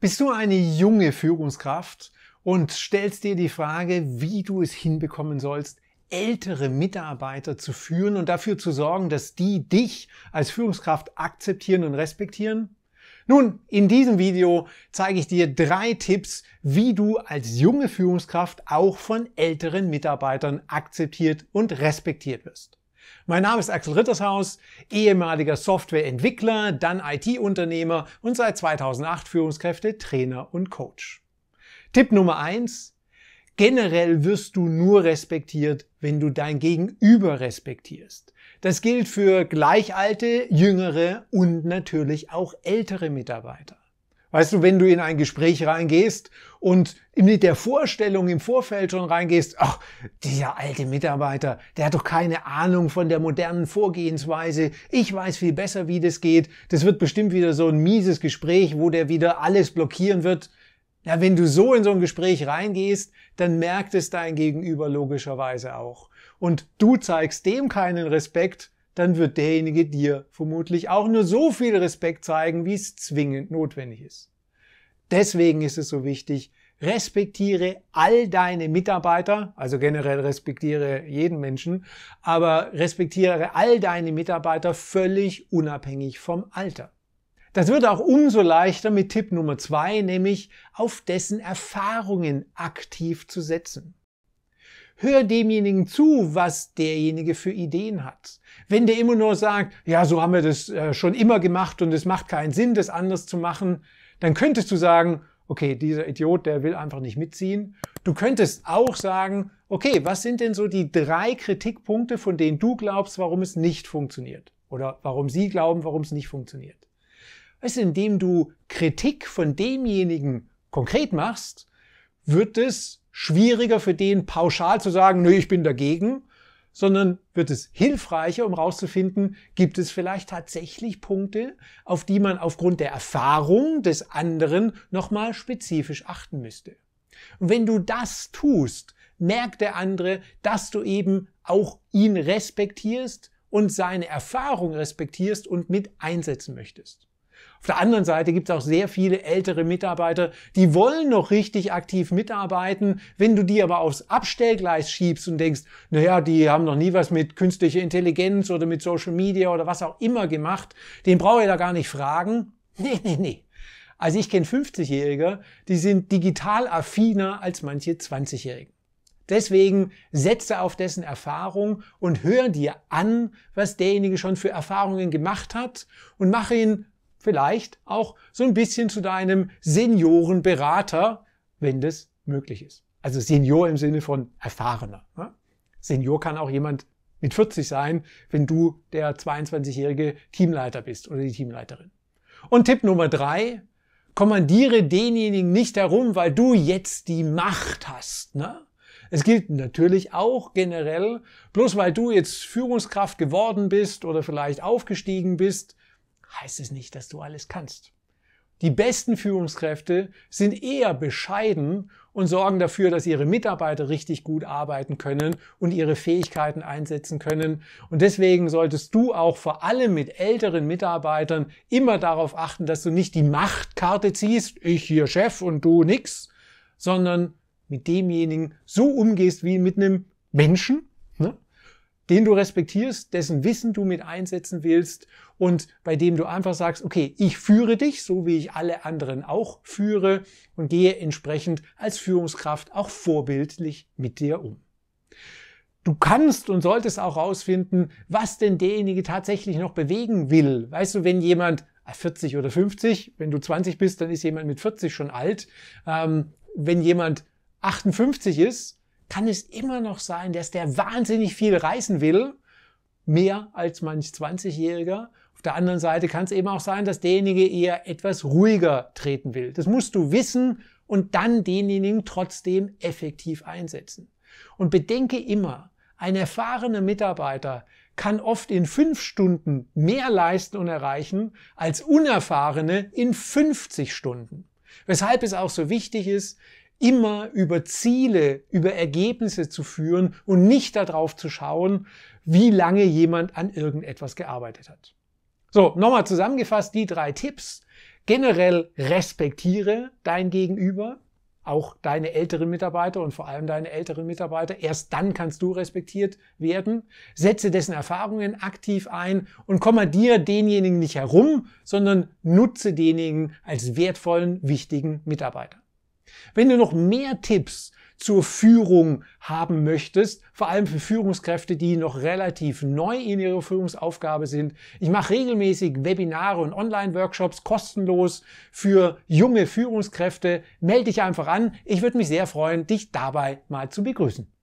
Bist du eine junge Führungskraft und stellst dir die Frage, wie du es hinbekommen sollst, ältere Mitarbeiter zu führen und dafür zu sorgen, dass die dich als Führungskraft akzeptieren und respektieren? Nun, in diesem Video zeige ich dir drei Tipps, wie du als junge Führungskraft auch von älteren Mitarbeitern akzeptiert und respektiert wirst. Mein Name ist Axel Rittershaus, ehemaliger Softwareentwickler, dann IT-Unternehmer und seit 2008 Führungskräfte, Trainer und Coach. Tipp Nummer eins: Generell wirst du nur respektiert, wenn du dein Gegenüber respektierst. Das gilt für gleichalte, jüngere und natürlich auch ältere Mitarbeiter. Weißt du, wenn du in ein Gespräch reingehst und mit der Vorstellung im Vorfeld schon reingehst, ach, dieser alte Mitarbeiter, der hat doch keine Ahnung von der modernen Vorgehensweise. Ich weiß viel besser, wie das geht. Das wird bestimmt wieder so ein mieses Gespräch, wo der wieder alles blockieren wird. Ja, wenn du so in so ein Gespräch reingehst, dann merkt es dein Gegenüber logischerweise auch. Und du zeigst dem keinen Respekt, dann wird derjenige dir vermutlich auch nur so viel Respekt zeigen, wie es zwingend notwendig ist. Deswegen ist es so wichtig, respektiere all deine Mitarbeiter, also generell respektiere jeden Menschen, aber respektiere all deine Mitarbeiter völlig unabhängig vom Alter. Das wird auch umso leichter mit Tipp Nummer zwei, nämlich auf dessen Erfahrungen aktiv zu setzen. Hör demjenigen zu, was derjenige für Ideen hat. Wenn der immer nur sagt, ja, so haben wir das äh, schon immer gemacht und es macht keinen Sinn, das anders zu machen, dann könntest du sagen, okay, dieser Idiot, der will einfach nicht mitziehen. Du könntest auch sagen, okay, was sind denn so die drei Kritikpunkte, von denen du glaubst, warum es nicht funktioniert? Oder warum sie glauben, warum es nicht funktioniert? Weißt du, indem du Kritik von demjenigen konkret machst, wird es schwieriger für den pauschal zu sagen, nö, ich bin dagegen, sondern wird es hilfreicher, um herauszufinden, gibt es vielleicht tatsächlich Punkte, auf die man aufgrund der Erfahrung des anderen nochmal spezifisch achten müsste. Und wenn du das tust, merkt der andere, dass du eben auch ihn respektierst und seine Erfahrung respektierst und mit einsetzen möchtest. Auf der anderen Seite gibt es auch sehr viele ältere Mitarbeiter, die wollen noch richtig aktiv mitarbeiten. Wenn du die aber aufs Abstellgleis schiebst und denkst, naja, die haben noch nie was mit künstlicher Intelligenz oder mit Social Media oder was auch immer gemacht, den brauche ich da gar nicht fragen. Nee, nee, nee. Also ich kenne 50-Jährige, die sind digital affiner als manche 20-Jährigen. Deswegen setze auf dessen Erfahrung und hör dir an, was derjenige schon für Erfahrungen gemacht hat und mach ihn vielleicht auch so ein bisschen zu deinem Seniorenberater, wenn das möglich ist. Also Senior im Sinne von erfahrener. Ne? Senior kann auch jemand mit 40 sein, wenn du der 22-jährige Teamleiter bist oder die Teamleiterin. Und Tipp Nummer drei, kommandiere denjenigen nicht herum, weil du jetzt die Macht hast. Ne? Es gilt natürlich auch generell, bloß weil du jetzt Führungskraft geworden bist oder vielleicht aufgestiegen bist, heißt es nicht, dass du alles kannst. Die besten Führungskräfte sind eher bescheiden und sorgen dafür, dass ihre Mitarbeiter richtig gut arbeiten können und ihre Fähigkeiten einsetzen können. Und deswegen solltest du auch vor allem mit älteren Mitarbeitern immer darauf achten, dass du nicht die Machtkarte ziehst, ich hier Chef und du nix, sondern mit demjenigen so umgehst wie mit einem Menschen, den du respektierst, dessen Wissen du mit einsetzen willst und bei dem du einfach sagst, okay, ich führe dich, so wie ich alle anderen auch führe und gehe entsprechend als Führungskraft auch vorbildlich mit dir um. Du kannst und solltest auch herausfinden, was denn derjenige tatsächlich noch bewegen will. Weißt du, wenn jemand 40 äh, oder 50, wenn du 20 bist, dann ist jemand mit 40 schon alt. Ähm, wenn jemand 58 ist, kann es immer noch sein, dass der wahnsinnig viel reißen will, mehr als manch 20-Jähriger. Auf der anderen Seite kann es eben auch sein, dass derjenige eher etwas ruhiger treten will. Das musst du wissen und dann denjenigen trotzdem effektiv einsetzen. Und bedenke immer, ein erfahrener Mitarbeiter kann oft in fünf Stunden mehr leisten und erreichen als unerfahrene in 50 Stunden. Weshalb es auch so wichtig ist, immer über Ziele, über Ergebnisse zu führen und nicht darauf zu schauen, wie lange jemand an irgendetwas gearbeitet hat. So, nochmal zusammengefasst die drei Tipps. Generell respektiere dein Gegenüber, auch deine älteren Mitarbeiter und vor allem deine älteren Mitarbeiter. Erst dann kannst du respektiert werden. Setze dessen Erfahrungen aktiv ein und kommandiere denjenigen nicht herum, sondern nutze denjenigen als wertvollen, wichtigen Mitarbeiter. Wenn du noch mehr Tipps zur Führung haben möchtest, vor allem für Führungskräfte, die noch relativ neu in ihrer Führungsaufgabe sind. Ich mache regelmäßig Webinare und Online-Workshops kostenlos für junge Führungskräfte. Melde dich einfach an. Ich würde mich sehr freuen, dich dabei mal zu begrüßen.